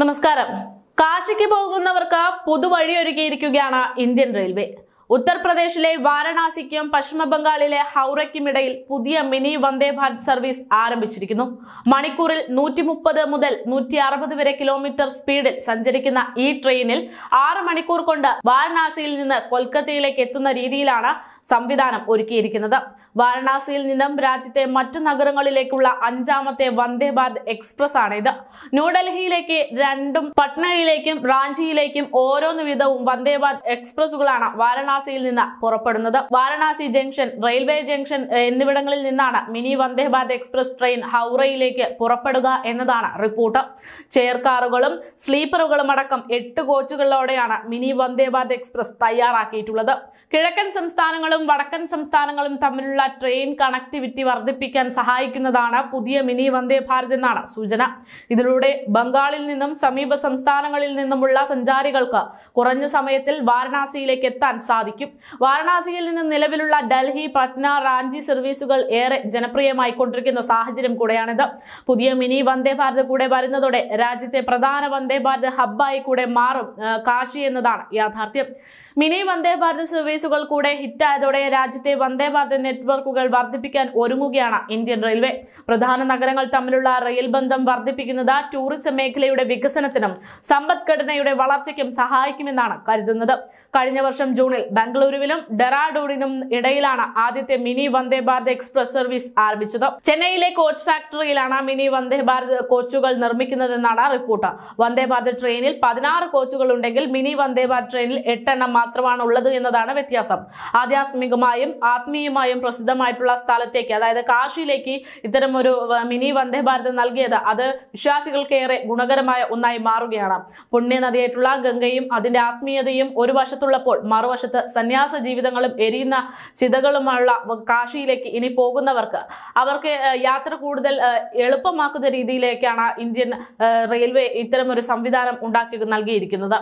നമസ്കാരം കാശിക്ക് പോകുന്നവർക്ക് പുതുവഴിയൊരുക്കിയിരിക്കുകയാണ് Indian railway ഉത്തർപ്രദേശിലെ വാരണാസിക്കും പശ്ചിമ ബംഗാളിലെ ഹൗറയ്ക്കും ഇടയിൽ പുതിയ മിനി വന്ദേ ഭാരത് സർവീസ് ആരംഭിച്ചിരിക്കുന്നു മണിക്കൂറിൽ നൂറ്റി മുപ്പത് മുതൽ നൂറ്റി അറുപത് വരെ കിലോമീറ്റർ സ്പീഡിൽ സഞ്ചരിക്കുന്ന ഈ ട്രെയിനിൽ ആറ് മണിക്കൂർ കൊണ്ട് വാരണാസിയിൽ നിന്ന് കൊൽക്കത്തയിലേക്ക് എത്തുന്ന രീതിയിലാണ് സംവിധാനം ഒരുക്കിയിരിക്കുന്നത് വാരണാസിയിൽ നിന്നും രാജ്യത്തെ മറ്റു നഗരങ്ങളിലേക്കുള്ള അഞ്ചാമത്തെ വന്ദേ ഭാരത് എക്സ്പ്രസ് ആണ് ഇത് ന്യൂഡൽഹിയിലേക്ക് രണ്ടും പട്നയിലേക്കും റാഞ്ചിയിലേക്കും ഓരോന്ന് വീതവും വന്ദേ ഭാരത് എക്സ്പ്രസുകളാണ് വാരണാസിയിൽ നിന്ന് പുറപ്പെടുന്നത് വാരണാസി ജംഗ്ഷൻ റെയിൽവേ ജംഗ്ഷൻ എന്നിവിടങ്ങളിൽ നിന്നാണ് mini Vande Bharat express train ഹൗറയിലേക്ക് പുറപ്പെടുക എന്നതാണ് റിപ്പോർട്ട് ചെയർ കാറുകളും സ്ലീപ്പറുകളും അടക്കം എട്ട് കോച്ചുകളിലൂടെയാണ് മിനി വന്ദേ ഭാരത് എക്സ്പ്രസ് തയ്യാറാക്കിയിട്ടുള്ളത് കിഴക്കൻ സംസ്ഥാനങ്ങൾ സംസ്ഥാനങ്ങളും വടക്കൻ സംസ്ഥാനങ്ങളും തമ്മിലുള്ള ട്രെയിൻ കണക്ടിവിറ്റി വർദ്ധിപ്പിക്കാൻ സഹായിക്കുന്നതാണ് പുതിയ മിനി വന്ദേ ഭാരത് എന്നാണ് സൂചന ഇതിലൂടെ ബംഗാളിൽ നിന്നും സമീപ സംസ്ഥാനങ്ങളിൽ നിന്നുമുള്ള സഞ്ചാരികൾക്ക് കുറഞ്ഞ സമയത്തിൽ വാരണാസിയിലേക്ക് എത്താൻ സാധിക്കും വാരണാസിയിൽ നിന്നും നിലവിലുള്ള ഡൽഹി പട്ന റാഞ്ചി സർവീസുകൾ ഏറെ ജനപ്രിയമായി കൊണ്ടിരിക്കുന്ന സാഹചര്യം കൂടെയാണിത് പുതിയ മിനി വന്ദേ ഭാരത് കൂടെ വരുന്നതോടെ രാജ്യത്തെ പ്രധാന വന്ദേ ഭാരത് ഹബ്ബായി കൂടെ മാറും കാശി എന്നതാണ് യാഥാർത്ഥ്യം മിനി വന്ദേ ഭാരത് സർവീസുകൾ കൂടെ ഹിറ്റായത് ഇതോടെ രാജ്യത്തെ വന്ദേഭാരത് നെറ്റ്വർക്കുകൾ വർദ്ധിപ്പിക്കാൻ ഒരുങ്ങുകയാണ് ഇന്ത്യൻ റെയിൽവേ പ്രധാന നഗരങ്ങൾ തമ്മിലുള്ള റെയിൽ ബന്ധം വർദ്ധിപ്പിക്കുന്നത് ടൂറിസം മേഖലയുടെ വികസനത്തിനും സമ്പദ്ഘടനയുടെ വളർച്ചയ്ക്കും സഹായിക്കുമെന്നാണ് കരുതുന്നത് കഴിഞ്ഞ വർഷം ജൂണിൽ ബംഗളൂരുവിലും ഡെറാഡൂണിനും ഇടയിലാണ് ആദ്യത്തെ mini Vande Bharat express service ആരംഭിച്ചത് ചെന്നൈയിലെ കോച്ച് ഫാക്ടറിയിലാണ് മിനി വന്ദേ ഭാരത് കോച്ചുകൾ നിർമ്മിക്കുന്നതെന്നാണ് റിപ്പോർട്ട് വന്ദേ ഭാരത് ട്രെയിനിൽ പതിനാറ് കോച്ചുകൾ ഉണ്ടെങ്കിൽ മിനി വന്ദേ ഭാരത് ട്രെയിനിൽ എട്ടെണ്ണം മാത്രമാണ് ഉള്ളത് എന്നതാണ് വ്യത്യാസം ആധ്യാത്മികമായും ആത്മീയമായും പ്രസിദ്ധമായിട്ടുള്ള സ്ഥലത്തേക്ക് അതായത് കാശിയിലേക്ക് ഇത്തരം ഒരു മിനി വന്ദേ ഭാരത് നൽകിയത് അത് വിശ്വാസികൾക്കേറെ ഗുണകരമായ ഒന്നായി മാറുകയാണ് പുണ്യനദിയായിട്ടുള്ള ഗംഗയും അതിന്റെ ആത്മീയതയും ഒരു വശത്ത് വശത്തുള്ളപ്പോൾ മറുവശത്ത് സന്യാസ ജീവിതങ്ങളും എരിയുന്ന ചിതകളുമുള്ള കാശിയിലേക്ക് ഇനി പോകുന്നവർക്ക് അവർക്ക് യാത്ര കൂടുതൽ എളുപ്പമാക്കുന്ന രീതിയിലേക്കാണ് ഇന്ത്യൻ റെയിൽവേ ഇത്തരമൊരു സംവിധാനം ഉണ്ടാക്കി നൽകിയിരിക്കുന്നത്